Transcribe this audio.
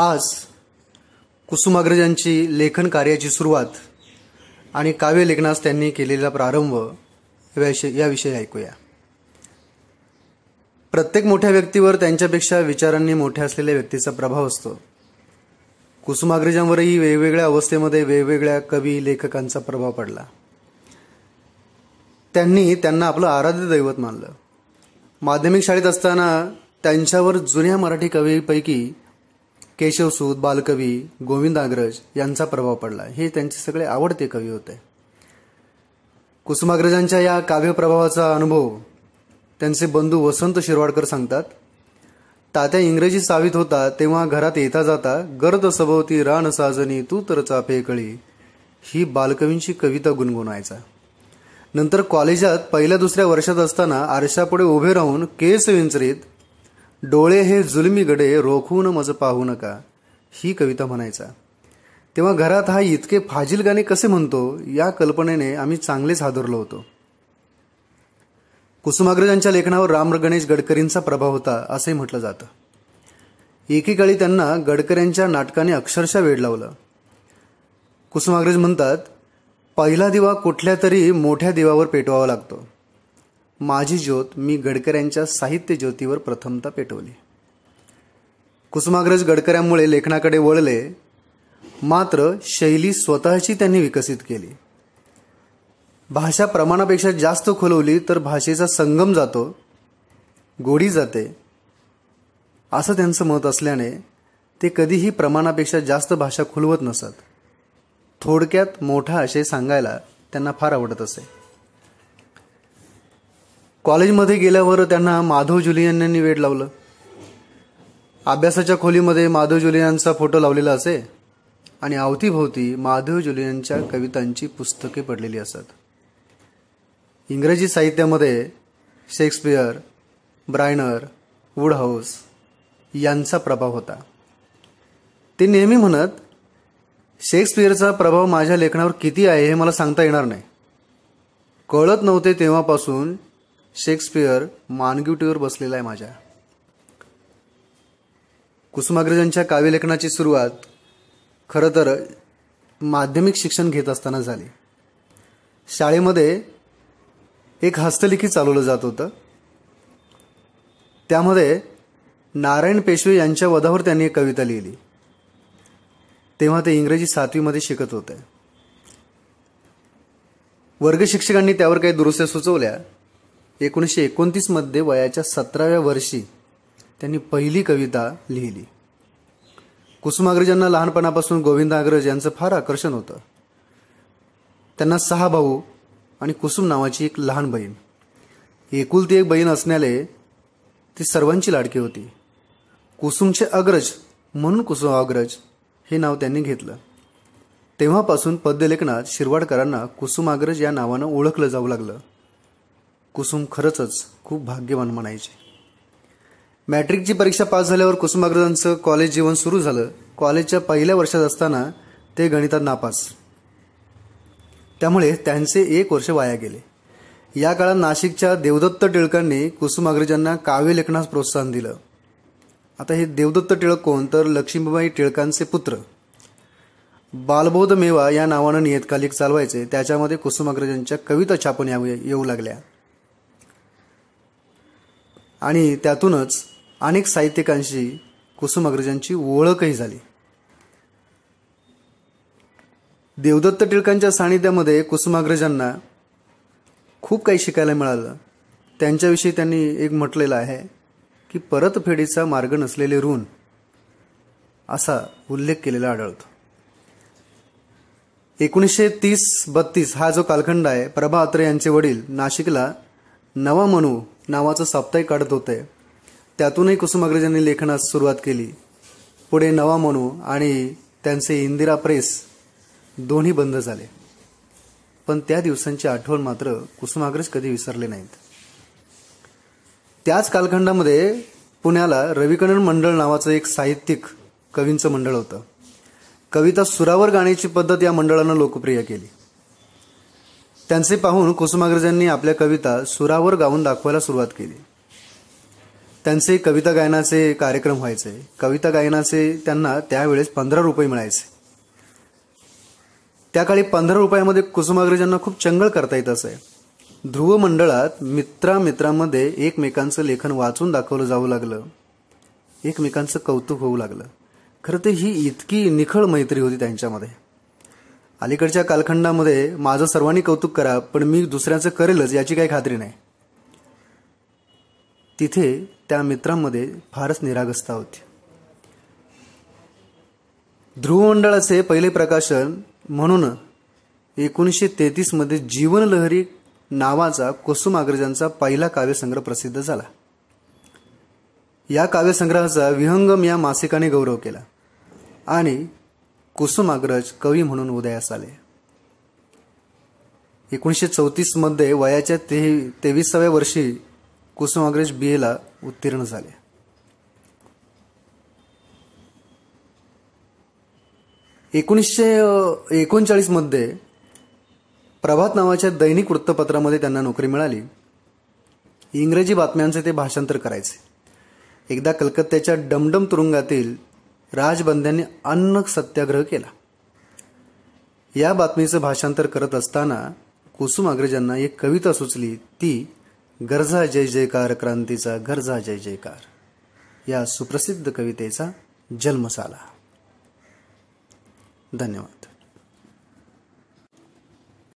आज कुसुमाग्रजांची लेखन कार्याची सुरुवात आणि काव्य लेखनास त्यांनी केलेला प्रारंभ याविषयी ऐकूया प्रत्येक मोठ्या व्यक्तीवर त्यांच्यापेक्षा विचारांनी मोठ्या असलेल्या व्यक्तीचा प्रभाव असतो कुसुमाग्रजांवरही वेगवेगळ्या अवस्थेमध्ये वेगवेगळ्या कवी लेखकांचा प्रभाव पडला त्यांनी त्यांना आपलं आराध्य दैवत मानलं माध्यमिक शाळेत असताना त्यांच्यावर जुन्या मराठी कवीपैकी केशवसूत बालकवी गोविंदाग्रज यांचा प्रभाव पडला हे त्यांचे सगळे आवडते कवी होते कुसुमाग्रजांच्या या काव्यप्रभावाचा अनुभव त्यांचे बंधू वसंत शिरवाडकर सांगतात तात्या इंग्रजी सावित होता तेव्हा घरात येता जाता गर्द सभोवती रान साजनी तू तर चाफे ही बालकवींची कविता गुणगुणायचा नंतर कॉलेजात पहिल्या दुसऱ्या वर्षात असताना आरशापुढे उभे राहून केस विंचरीत डोळे हे जुलमी गडे रोखून मज पाहू नका ही कविता म्हणायचा तेव्हा घरात हा इतके फाजील गाणे कसे म्हणतो या कल्पनेने आम्ही चांगलेच हादरलो होतो कुसुमाग्रजांच्या लेखनावर राम गणेश गडकरींचा प्रभाव होता असंही म्हटलं जातं एकेकाळी त्यांना गडकऱ्यांच्या नाटकाने अक्षरशः वेळ लावलं कुसुमाग्रज म्हणतात पहिला दिवा कुठल्या तरी मोठ्या दिवावर पेटवावा लागतो माझी ज्योत मी गडकऱ्यांच्या साहित्य ज्योतीवर प्रथमता पेटवली कुसुमाग्रज गडकऱ्यांमुळे लेखनाकडे वळले मात्र शैली स्वतःची त्यांनी विकसित केली भाषा प्रमाणापेक्षा जास्त खुलवली तर भाषेचा संगम जातो गोडी जाते असं त्यांचं मत असल्याने ते कधीही प्रमाणापेक्षा जास्त भाषा खुलवत नसत थोडक्यात मोठा आशय सांगायला त्यांना फार आवडत असे कॉलेजमध्ये गेल्यावर त्यांना माधव जुलियन यांनी वेड लावलं अभ्यासाच्या खोलीमध्ये माधव जुलियनचा फोटो लावलेला असे आणि अवतीभोवती माधव जुलियनच्या कवितांची पुस्तके पडलेली असत इंग्रजी साहित्यामध्ये शेक्सपियर ब्रायनर वुडहाऊस यांचा प्रभाव होता ते नेहमी म्हणत शेक्सपियरचा प्रभाव माझ्या लेखनावर किती आहे हे मला सांगता येणार नाही कळत नव्हते तेव्हापासून शेक्सपियर मानगिवटीवर बसलेला आहे माझ्या कुसुमाग्रजांच्या काव्यलेखनाची सुरुवात खरं तर माध्यमिक शिक्षण घेत असताना झाली शाळेमध्ये एक हस्तलिखी चालवलं जात होतं त्यामध्ये नारायण पेशवे यांच्या वधावर त्यांनी एक कविता लिहिली तेव्हा ते इंग्रजी सातवीमध्ये शिकत होते वर्ग शिक्षकांनी त्यावर काही दुरुस्त्या सुचवल्या एकोणीसशे एकोणतीसमध्ये वयाच्या सतराव्या वर्षी त्यांनी पहिली कविता लिहिली कुसुमाग्रजांना लहानपणापासून गोविंदाग्रज यांचं फार आकर्षण होतं त्यांना सहा भाऊ आणि कुसुम नावाची एक लहान बहीण एकुलती एक बहीण असण्याले ती सर्वांची लाडकी होती कुसुमचे अग्रज म्हणून कुसुमाग्रज हे नाव त्यांनी घेतलं तेव्हापासून पद्यलेखनात शिरवाडकरांना कुसुमाग्रज या नावानं ओळखलं जाऊ लागलं कुसुम खरंच खूप भाग्यवान म्हणायचे मॅट्रिकची परीक्षा पास झाल्यावर कुसुमाग्रजांचं कॉलेज जीवन सुरू झालं कॉलेजच्या पहिल्या वर्षात असताना ते गणितात नापास त्यामुळे त्यांचे एक वर्ष वाया गेले या काळात नाशिकच्या देवदत्त टिळकांनी कुसुमाग्रजांना काव्य लेखनास प्रोत्साहन दिलं आता हे देवदत्त टिळक कोण तर लक्ष्मीबाई टिळकांचे पुत्र बालबोध मेवा या नावानं नियतकालिक चालवायचे त्याच्यामध्ये कुसुमाग्रजांच्या कविता छापून येऊ लागल्या आणि त्यातूनच अनेक साहित्यिकांशी कुसुमाग्रजांची ओळखही झाली देवदत्त टिळकांच्या सानिध्यामध्ये कुसुमाग्रजांना खूप काही शिकायला मिळालं त्यांच्याविषयी त्यांनी एक म्हटलेलं आहे की परतफेडीचा मार्ग नसलेले ऋण असा उल्लेख केलेला आढळतो एकोणीसशे तीस बत्तीस हा जो कालखंड आहे प्रभा अत्रे यांचे वडील नाशिकला नवा मनू नावाचं साप्ताहिक काढत होते त्यातूनही कुसुमाग्रजांनी लेखनास सुरुवात केली पुढे नवा मनू आणि त्यांचे इंदिरा प्रेस दोन्ही बंद झाले पण त्या दिवसांची आठवण मात्र कुसुमाग्रज कधी विसरले नाहीत त्याच कालखंडामध्ये पुण्याला रविकणन मंडळ नावाचं एक साहित्यिक कवींचं मंडळ होतं कविता सुरावर गाण्याची पद्धत या मंडळानं लोकप्रिय केली त्यांचे पाहून कुसुमाग्रजांनी आपल्या कविता सुरावर गाऊन दाखवायला सुरुवात केली त्यांचे कविता गायनाचे कार्यक्रम व्हायचे कविता गायनाचे त्यांना त्यावेळेस पंधरा रुपये मिळायचे त्या काळी पंधरा रुपयामध्ये कुसुमाग्रजांना खूप चंगळ करता येत असे ध्रुव मंडळात मित्रा मित्रांमध्ये एकमेकांचं लेखन वाचून दाखवलं जाऊ लागलं एकमेकांचं कौतुक होऊ लागलं खरं तर ही इतकी निखळ मैत्री होती त्यांच्यामध्ये अलीकडच्या कालखंडामध्ये माझं सर्वांनी कौतुक करा पण मी दुसऱ्याचं करेलच याची काही खात्री नाही तिथे त्या मित्रांमध्ये फारच निरागस्ता होती ध्रुवमंडळाचे पहिले प्रकाशन म्हणून एकोणीसशे तेहतीसमध्ये जीवनलहरी नावाचा कुसुम आग्रजांचा पहिला काव्यसंग्रह प्रसिद्ध झाला या काव्यसंग्रहाचा विहंगम या मासिकाने गौरव केला आणि कुसुमाग्रज कवी म्हणून उदयास आले एकोणीसशे मध्ये वयाच्या तेविसाव्या वर्षी कुसुमाग्रज बी एला उत्तीर्ण झाले एकोणीसशे मध्ये प्रभात नावाच्या दैनिक वृत्तपत्रामध्ये त्यांना नोकरी मिळाली इंग्रजी बातम्यांचे ते भाषांतर करायचे एकदा कलकत्त्याच्या डमडम तुरुंगातील राजबंद्यांनी अन्न सत्याग्रह केला या बातमीचं भाषांतर करत असताना कुसुम एक कविता सुचली ती गरजा जय जयकार क्रांतीचा गरजा जय जयकार या सुप्रसिद्ध कवितेचा जन्म झाला धन्यवाद